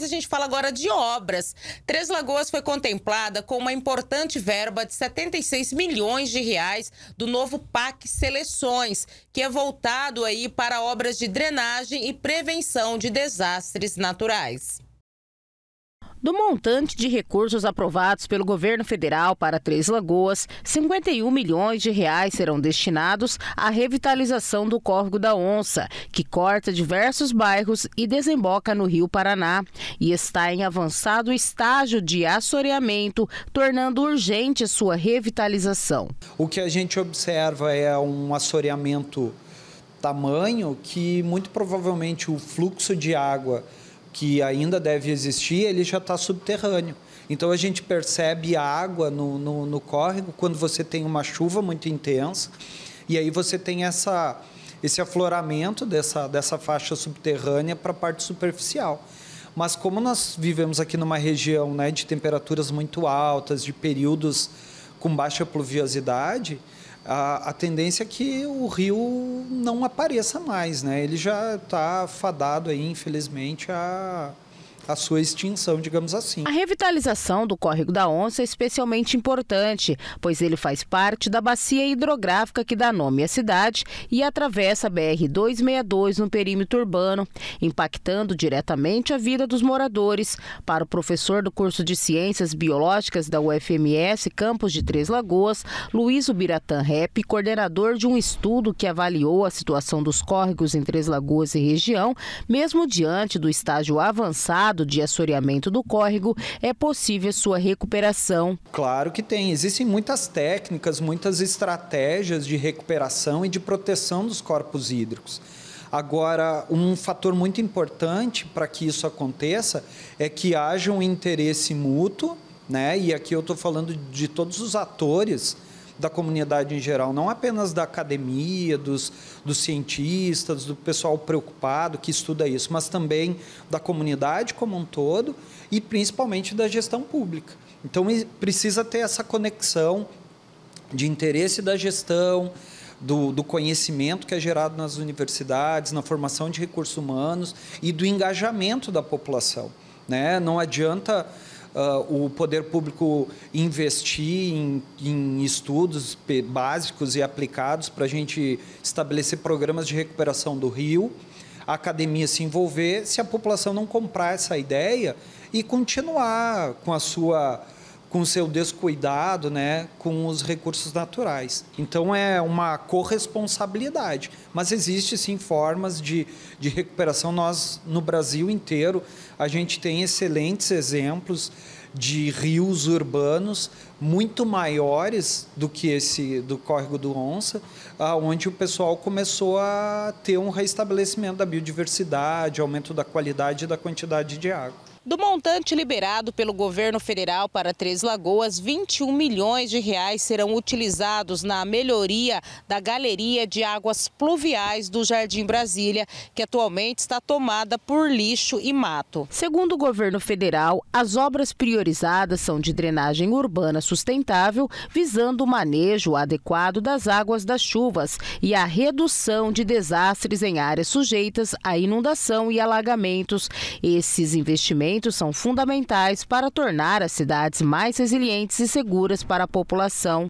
Mas a gente fala agora de obras. Três Lagoas foi contemplada com uma importante verba de 76 milhões de reais do novo PAC Seleções, que é voltado aí para obras de drenagem e prevenção de desastres naturais. Do montante de recursos aprovados pelo governo federal para Três Lagoas, 51 milhões de reais serão destinados à revitalização do Córrego da Onça, que corta diversos bairros e desemboca no Rio Paraná e está em avançado estágio de assoreamento, tornando urgente sua revitalização. O que a gente observa é um assoreamento tamanho que muito provavelmente o fluxo de água que ainda deve existir, ele já está subterrâneo. Então a gente percebe a água no, no, no, córrego quando você tem uma chuva muito intensa, e aí você tem essa, esse afloramento dessa, dessa faixa subterrânea para a parte superficial. Mas como nós vivemos aqui numa região né, de temperaturas muito altas, de períodos com baixa pluviosidade, a, a tendência é que o rio não apareça mais, né? Ele já está fadado aí, infelizmente, a a sua extinção, digamos assim. A revitalização do córrego da Onça é especialmente importante, pois ele faz parte da bacia hidrográfica que dá nome à cidade e atravessa a BR-262 no perímetro urbano, impactando diretamente a vida dos moradores. Para o professor do curso de Ciências Biológicas da UFMS, Campos de Três Lagoas, Luiz Ubiratan Rep, coordenador de um estudo que avaliou a situação dos córregos em Três Lagoas e região, mesmo diante do estágio avançado estado de assoreamento do córrego, é possível sua recuperação. Claro que tem. Existem muitas técnicas, muitas estratégias de recuperação e de proteção dos corpos hídricos. Agora, um fator muito importante para que isso aconteça é que haja um interesse mútuo, né? e aqui eu estou falando de todos os atores da comunidade em geral, não apenas da academia, dos, dos cientistas, do pessoal preocupado que estuda isso, mas também da comunidade como um todo e principalmente da gestão pública. Então precisa ter essa conexão de interesse da gestão, do, do, conhecimento que é gerado nas universidades, na formação de recursos humanos e do engajamento da população. Né? Não adianta uh, o poder público investir em, em estudos básicos e aplicados para a gente estabelecer programas de recuperação do rio, a academia se envolver, se a população não comprar essa ideia e continuar com a sua com seu descuidado, né, com os recursos naturais. Então é uma corresponsabilidade, mas existe sim formas de, de recuperação. Nós no Brasil inteiro a gente tem excelentes exemplos de rios urbanos muito maiores do que esse do córrego do Onça, onde o pessoal começou a ter um restabelecimento da biodiversidade, aumento da qualidade e da quantidade de água. Do montante liberado pelo governo federal para Três Lagoas, 21 milhões de reais serão utilizados na melhoria da galeria de águas pluviais do Jardim Brasília, que atualmente está tomada por lixo e mato. Segundo o governo federal, as obras priorizadas são de drenagem urbana sustentável, visando o manejo adequado das águas das chuvas e a redução de desastres em áreas sujeitas a inundação e alagamentos. Esses investimentos são fundamentais para tornar as cidades mais resilientes e seguras para a população.